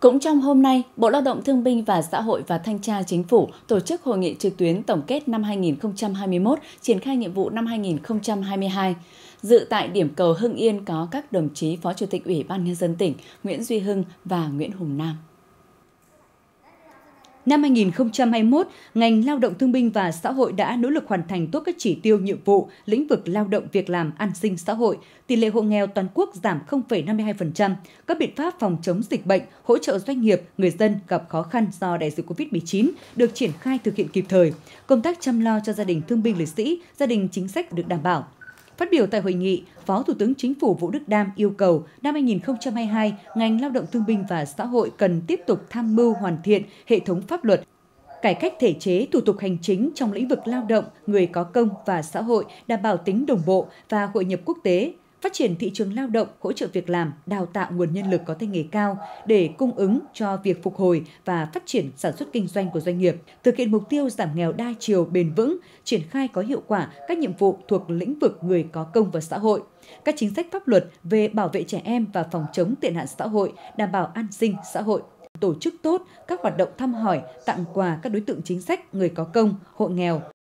Cũng trong hôm nay, Bộ Lao động Thương binh và Xã hội và Thanh tra Chính phủ tổ chức hội nghị trực tuyến tổng kết năm 2021, triển khai nhiệm vụ năm 2022. Dự tại điểm cầu Hưng Yên có các đồng chí Phó Chủ tịch Ủy ban Nhân dân tỉnh Nguyễn Duy Hưng và Nguyễn Hùng Nam. Năm 2021, ngành lao động thương binh và xã hội đã nỗ lực hoàn thành tốt các chỉ tiêu nhiệm vụ lĩnh vực lao động việc làm an sinh xã hội, tỷ lệ hộ nghèo toàn quốc giảm 0,52%, các biện pháp phòng chống dịch bệnh, hỗ trợ doanh nghiệp, người dân gặp khó khăn do đại dịch COVID-19 được triển khai thực hiện kịp thời, công tác chăm lo cho gia đình thương binh liệt sĩ, gia đình chính sách được đảm bảo. Phát biểu tại hội nghị, Phó Thủ tướng Chính phủ Vũ Đức Đam yêu cầu năm 2022, ngành lao động thương binh và xã hội cần tiếp tục tham mưu hoàn thiện hệ thống pháp luật, cải cách thể chế thủ tục hành chính trong lĩnh vực lao động, người có công và xã hội đảm bảo tính đồng bộ và hội nhập quốc tế, phát triển thị trường lao động, hỗ trợ việc làm, đào tạo nguồn nhân lực có tay nghề cao để cung ứng cho việc phục hồi và phát triển sản xuất kinh doanh của doanh nghiệp, thực hiện mục tiêu giảm nghèo đa chiều bền vững, triển khai có hiệu quả các nhiệm vụ thuộc lĩnh vực người có công và xã hội, các chính sách pháp luật về bảo vệ trẻ em và phòng chống tệ nạn xã hội, đảm bảo an sinh xã hội tổ chức tốt các hoạt động thăm hỏi, tặng quà các đối tượng chính sách, người có công, hộ nghèo,